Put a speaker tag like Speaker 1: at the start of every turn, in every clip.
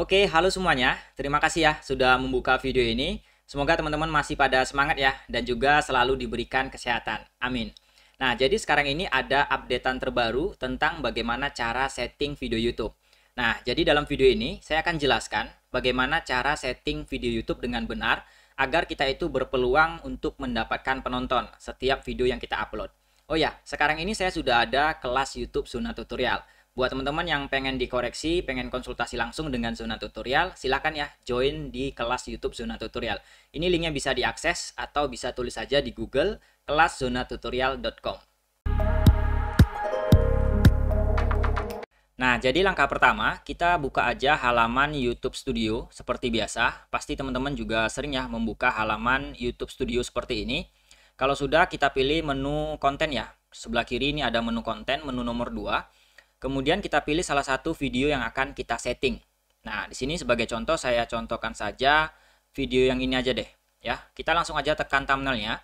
Speaker 1: Oke, halo semuanya. Terima kasih ya sudah membuka video ini. Semoga teman-teman masih pada semangat ya dan juga selalu diberikan kesehatan. Amin. Nah, jadi sekarang ini ada updatean terbaru tentang bagaimana cara setting video YouTube. Nah, jadi dalam video ini saya akan jelaskan bagaimana cara setting video YouTube dengan benar agar kita itu berpeluang untuk mendapatkan penonton setiap video yang kita upload. Oh ya, sekarang ini saya sudah ada kelas YouTube Sunnah Tutorial. Buat teman-teman yang pengen dikoreksi, pengen konsultasi langsung dengan Zona Tutorial, silahkan ya join di kelas YouTube Zona Tutorial. Ini linknya bisa diakses atau bisa tulis saja di Google kelaszonatutorial.com. Nah, jadi langkah pertama, kita buka aja halaman YouTube Studio seperti biasa. Pasti teman-teman juga sering ya membuka halaman YouTube Studio seperti ini. Kalau sudah, kita pilih menu konten ya. Sebelah kiri ini ada menu konten, menu nomor 2. Kemudian kita pilih salah satu video yang akan kita setting. Nah, di sini sebagai contoh saya contohkan saja video yang ini aja deh. Ya, kita langsung aja tekan thumbnailnya.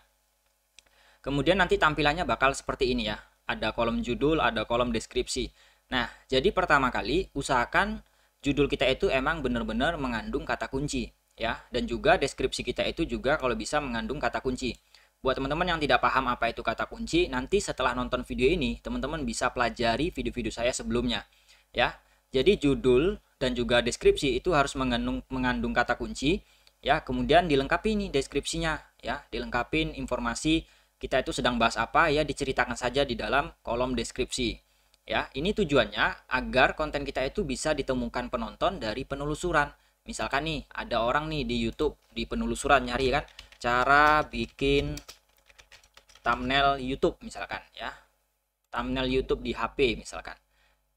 Speaker 1: Kemudian nanti tampilannya bakal seperti ini ya. Ada kolom judul, ada kolom deskripsi. Nah, jadi pertama kali usahakan judul kita itu emang benar-benar mengandung kata kunci ya dan juga deskripsi kita itu juga kalau bisa mengandung kata kunci. Buat teman-teman yang tidak paham apa itu kata kunci, nanti setelah nonton video ini, teman-teman bisa pelajari video-video saya sebelumnya. Ya. Jadi judul dan juga deskripsi itu harus mengandung mengandung kata kunci, ya. Kemudian dilengkapi ini deskripsinya, ya. Dilengkapin informasi kita itu sedang bahas apa ya diceritakan saja di dalam kolom deskripsi. Ya, ini tujuannya agar konten kita itu bisa ditemukan penonton dari penelusuran. Misalkan nih ada orang nih di YouTube di penelusuran nyari kan cara bikin thumbnail YouTube misalkan ya. Thumbnail YouTube di HP misalkan.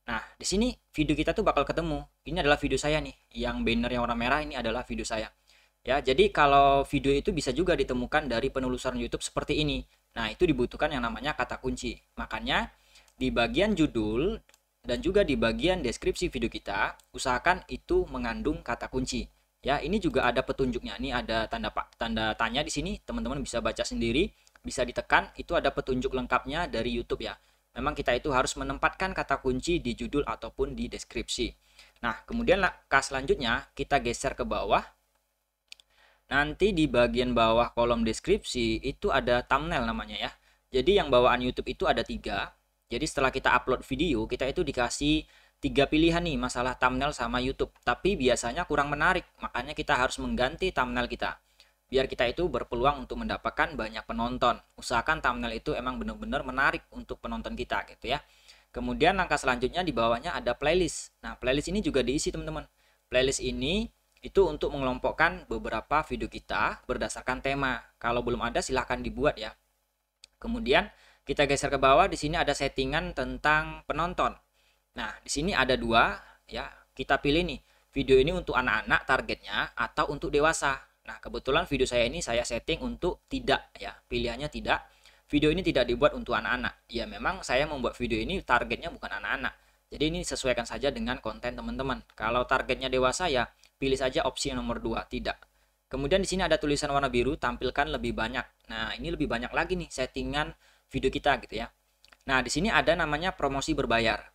Speaker 1: Nah, di sini video kita tuh bakal ketemu. Ini adalah video saya nih, yang banner yang warna merah ini adalah video saya. Ya, jadi kalau video itu bisa juga ditemukan dari penelusuran YouTube seperti ini. Nah, itu dibutuhkan yang namanya kata kunci. Makanya di bagian judul dan juga di bagian deskripsi video kita, usahakan itu mengandung kata kunci ya ini juga ada petunjuknya ini ada tanda pak tanda tanya di sini teman-teman bisa baca sendiri bisa ditekan itu ada petunjuk lengkapnya dari YouTube ya memang kita itu harus menempatkan kata kunci di judul ataupun di deskripsi nah kemudian langkah selanjutnya kita geser ke bawah nanti di bagian bawah kolom deskripsi itu ada thumbnail namanya ya jadi yang bawaan YouTube itu ada tiga jadi setelah kita upload video kita itu dikasih tiga pilihan nih masalah thumbnail sama YouTube, tapi biasanya kurang menarik, makanya kita harus mengganti thumbnail kita. Biar kita itu berpeluang untuk mendapatkan banyak penonton. Usahakan thumbnail itu emang benar-benar menarik untuk penonton kita gitu ya. Kemudian langkah selanjutnya di bawahnya ada playlist. Nah, playlist ini juga diisi teman-teman. Playlist ini itu untuk mengelompokkan beberapa video kita berdasarkan tema. Kalau belum ada silahkan dibuat ya. Kemudian kita geser ke bawah di sini ada settingan tentang penonton. Nah, di sini ada dua ya, kita pilih nih video ini untuk anak-anak targetnya atau untuk dewasa. Nah, kebetulan video saya ini saya setting untuk tidak ya, pilihannya tidak. Video ini tidak dibuat untuk anak-anak. Ya, memang saya membuat video ini targetnya bukan anak-anak. Jadi ini sesuaikan saja dengan konten teman-teman. Kalau targetnya dewasa ya, pilih saja opsi yang nomor dua tidak. Kemudian di sini ada tulisan warna biru, tampilkan lebih banyak. Nah, ini lebih banyak lagi nih settingan video kita gitu ya. Nah, di sini ada namanya promosi berbayar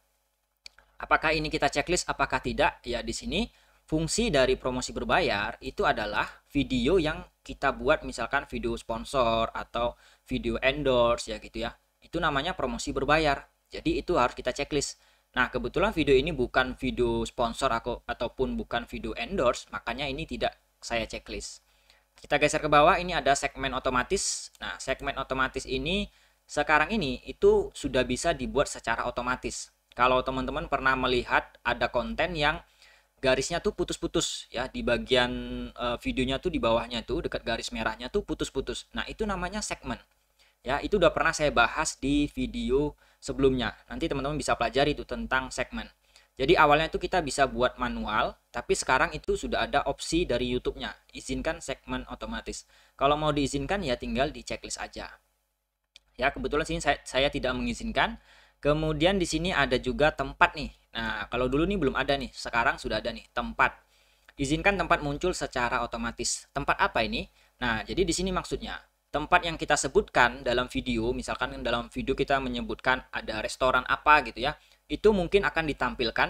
Speaker 1: apakah ini kita checklist apakah tidak? Ya di sini fungsi dari promosi berbayar itu adalah video yang kita buat misalkan video sponsor atau video endorse ya gitu ya. Itu namanya promosi berbayar. Jadi itu harus kita checklist. Nah, kebetulan video ini bukan video sponsor aku ataupun bukan video endorse, makanya ini tidak saya checklist. Kita geser ke bawah, ini ada segmen otomatis. Nah, segmen otomatis ini sekarang ini itu sudah bisa dibuat secara otomatis kalau teman-teman pernah melihat ada konten yang garisnya tuh putus-putus ya di bagian uh, videonya tuh di bawahnya tuh dekat garis merahnya tuh putus-putus. Nah, itu namanya segmen. Ya, itu udah pernah saya bahas di video sebelumnya. Nanti teman-teman bisa pelajari itu tentang segmen. Jadi awalnya itu kita bisa buat manual, tapi sekarang itu sudah ada opsi dari YouTube-nya, izinkan segmen otomatis. Kalau mau diizinkan ya tinggal di checklist aja. Ya, kebetulan sini saya, saya tidak mengizinkan, Kemudian di sini ada juga tempat nih. Nah, kalau dulu nih belum ada nih, sekarang sudah ada nih tempat. Izinkan tempat muncul secara otomatis. Tempat apa ini? Nah, jadi di sini maksudnya tempat yang kita sebutkan dalam video, misalkan dalam video kita menyebutkan ada restoran apa gitu ya, itu mungkin akan ditampilkan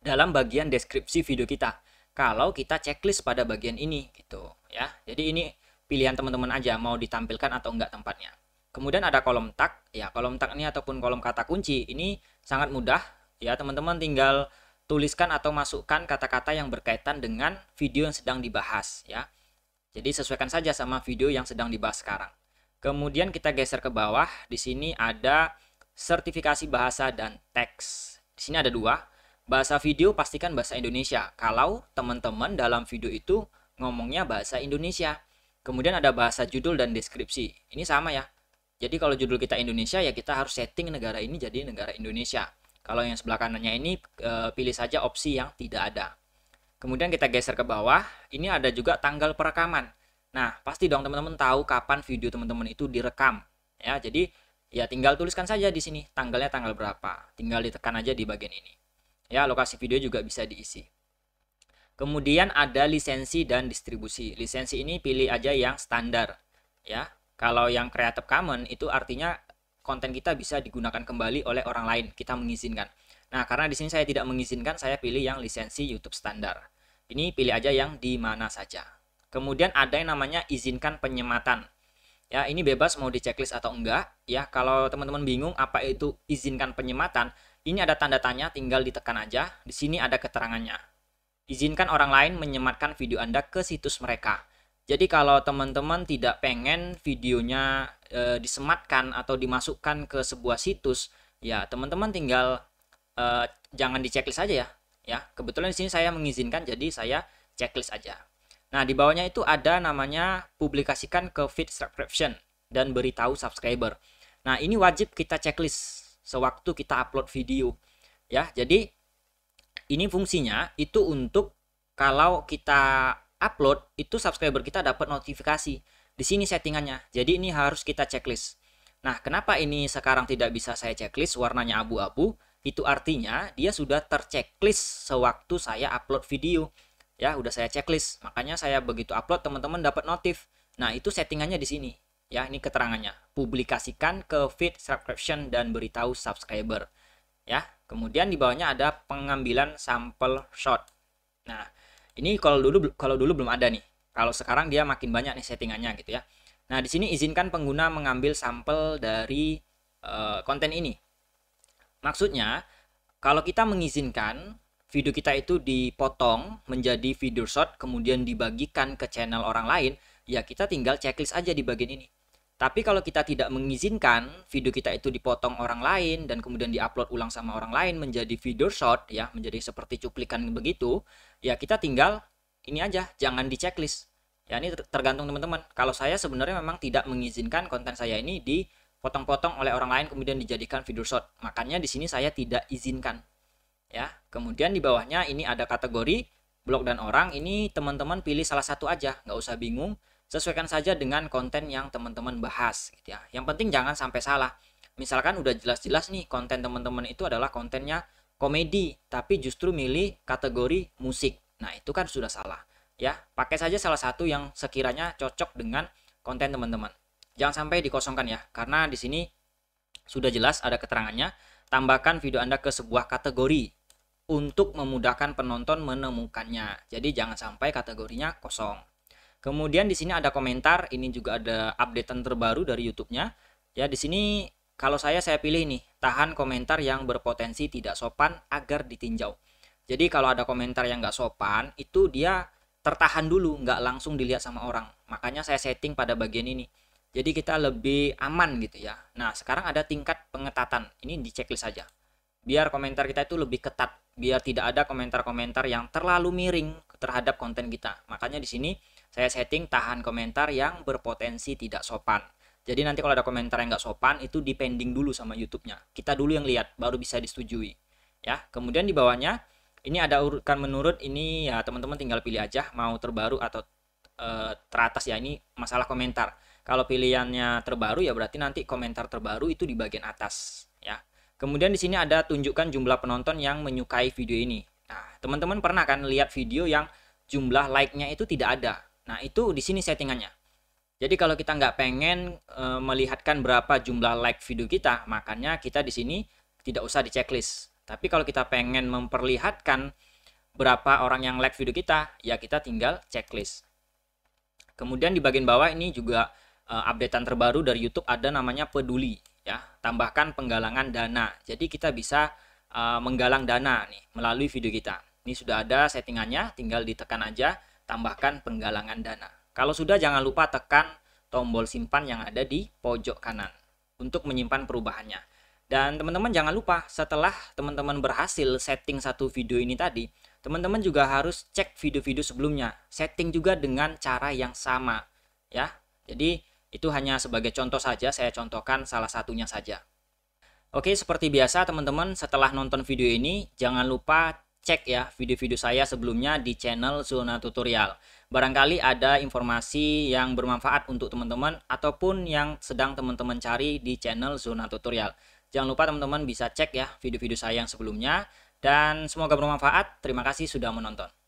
Speaker 1: dalam bagian deskripsi video kita. Kalau kita checklist pada bagian ini gitu ya. Jadi ini pilihan teman-teman aja mau ditampilkan atau enggak tempatnya. Kemudian ada kolom tag. Ya, kolom tag ini ataupun kolom kata kunci ini sangat mudah. Ya, teman-teman tinggal tuliskan atau masukkan kata-kata yang berkaitan dengan video yang sedang dibahas. Ya, jadi sesuaikan saja sama video yang sedang dibahas sekarang. Kemudian kita geser ke bawah. Di sini ada sertifikasi bahasa dan teks. Di sini ada dua. Bahasa video pastikan bahasa Indonesia. Kalau teman-teman dalam video itu ngomongnya bahasa Indonesia. Kemudian ada bahasa judul dan deskripsi. Ini sama ya. Jadi kalau judul kita Indonesia ya kita harus setting negara ini jadi negara Indonesia. Kalau yang sebelah kanannya ini eh, pilih saja opsi yang tidak ada. Kemudian kita geser ke bawah, ini ada juga tanggal perekaman. Nah, pasti dong teman-teman tahu kapan video teman-teman itu direkam. Ya, jadi ya tinggal tuliskan saja di sini tanggalnya tanggal berapa. Tinggal ditekan aja di bagian ini. Ya, lokasi video juga bisa diisi. Kemudian ada lisensi dan distribusi. Lisensi ini pilih aja yang standar, ya. Kalau yang Creative common itu artinya konten kita bisa digunakan kembali oleh orang lain, kita mengizinkan. Nah, karena di sini saya tidak mengizinkan, saya pilih yang lisensi YouTube standar. Ini pilih aja yang di mana saja. Kemudian ada yang namanya izinkan penyematan. Ya, ini bebas mau di checklist atau enggak. Ya, kalau teman-teman bingung apa itu izinkan penyematan, ini ada tanda tanya, tinggal ditekan aja. Di sini ada keterangannya. Izinkan orang lain menyematkan video Anda ke situs mereka. Jadi kalau teman-teman tidak pengen videonya e, disematkan atau dimasukkan ke sebuah situs, ya teman-teman tinggal e, jangan di checklist aja ya. Ya, kebetulan di sini saya mengizinkan jadi saya checklist aja. Nah, di bawahnya itu ada namanya publikasikan ke feed subscription dan beritahu subscriber. Nah, ini wajib kita checklist sewaktu kita upload video. Ya, jadi ini fungsinya itu untuk kalau kita upload itu subscriber kita dapat notifikasi. Di sini settingannya. Jadi ini harus kita checklist. Nah, kenapa ini sekarang tidak bisa saya checklist warnanya abu-abu? Itu artinya dia sudah terchecklist sewaktu saya upload video. Ya, udah saya checklist. Makanya saya begitu upload teman-teman dapat notif. Nah, itu settingannya di sini. Ya, ini keterangannya. Publikasikan ke feed subscription dan beritahu subscriber. Ya, kemudian di bawahnya ada pengambilan sampel shot. Nah, ini kalau dulu kalau dulu belum ada nih. Kalau sekarang dia makin banyak nih settingannya gitu ya. Nah, di sini izinkan pengguna mengambil sampel dari uh, konten ini. Maksudnya, kalau kita mengizinkan video kita itu dipotong menjadi video short kemudian dibagikan ke channel orang lain, ya kita tinggal checklist aja di bagian ini. Tapi kalau kita tidak mengizinkan video kita itu dipotong orang lain dan kemudian diupload ulang sama orang lain menjadi video short ya, menjadi seperti cuplikan begitu, ya kita tinggal ini aja, jangan di checklist. Ya ini tergantung teman-teman. Kalau saya sebenarnya memang tidak mengizinkan konten saya ini dipotong-potong oleh orang lain kemudian dijadikan video short. Makanya di sini saya tidak izinkan. Ya, kemudian di bawahnya ini ada kategori blog dan orang. Ini teman-teman pilih salah satu aja, nggak usah bingung sesuaikan saja dengan konten yang teman-teman bahas gitu ya. Yang penting jangan sampai salah. Misalkan udah jelas-jelas nih konten teman-teman itu adalah kontennya komedi, tapi justru milih kategori musik. Nah, itu kan sudah salah ya. Pakai saja salah satu yang sekiranya cocok dengan konten teman-teman. Jangan sampai dikosongkan ya, karena di sini sudah jelas ada keterangannya. Tambahkan video Anda ke sebuah kategori untuk memudahkan penonton menemukannya. Jadi jangan sampai kategorinya kosong. Kemudian di sini ada komentar, ini juga ada updatean terbaru dari YouTube-nya. Ya, di sini kalau saya saya pilih nih, tahan komentar yang berpotensi tidak sopan agar ditinjau. Jadi kalau ada komentar yang nggak sopan, itu dia tertahan dulu, nggak langsung dilihat sama orang. Makanya saya setting pada bagian ini. Jadi kita lebih aman gitu ya. Nah, sekarang ada tingkat pengetatan. Ini di checklist saja. Biar komentar kita itu lebih ketat, biar tidak ada komentar-komentar yang terlalu miring terhadap konten kita. Makanya di sini saya setting tahan komentar yang berpotensi tidak sopan. Jadi nanti kalau ada komentar yang nggak sopan itu dipending dulu sama YouTube-nya. Kita dulu yang lihat baru bisa disetujui. Ya, kemudian di bawahnya ini ada urutkan menurut ini ya teman-teman tinggal pilih aja mau terbaru atau e, teratas ya ini masalah komentar. Kalau pilihannya terbaru ya berarti nanti komentar terbaru itu di bagian atas ya. Kemudian di sini ada tunjukkan jumlah penonton yang menyukai video ini. Nah, teman-teman pernah kan lihat video yang jumlah like-nya itu tidak ada. Nah, itu di sini settingannya. Jadi kalau kita nggak pengen e, melihatkan berapa jumlah like video kita, makanya kita di sini tidak usah di checklist. Tapi kalau kita pengen memperlihatkan berapa orang yang like video kita, ya kita tinggal checklist. Kemudian di bagian bawah ini juga e, updatean terbaru dari YouTube ada namanya peduli ya, tambahkan penggalangan dana. Jadi kita bisa e, menggalang dana nih melalui video kita. Ini sudah ada settingannya, tinggal ditekan aja tambahkan penggalangan dana. Kalau sudah jangan lupa tekan tombol simpan yang ada di pojok kanan untuk menyimpan perubahannya. Dan teman-teman jangan lupa setelah teman-teman berhasil setting satu video ini tadi, teman-teman juga harus cek video-video sebelumnya. Setting juga dengan cara yang sama ya. Jadi itu hanya sebagai contoh saja, saya contohkan salah satunya saja. Oke, seperti biasa teman-teman, setelah nonton video ini jangan lupa cek ya video-video saya sebelumnya di channel Zona Tutorial. Barangkali ada informasi yang bermanfaat untuk teman-teman ataupun yang sedang teman-teman cari di channel Zona Tutorial. Jangan lupa teman-teman bisa cek ya video-video saya yang sebelumnya dan semoga bermanfaat. Terima kasih sudah menonton.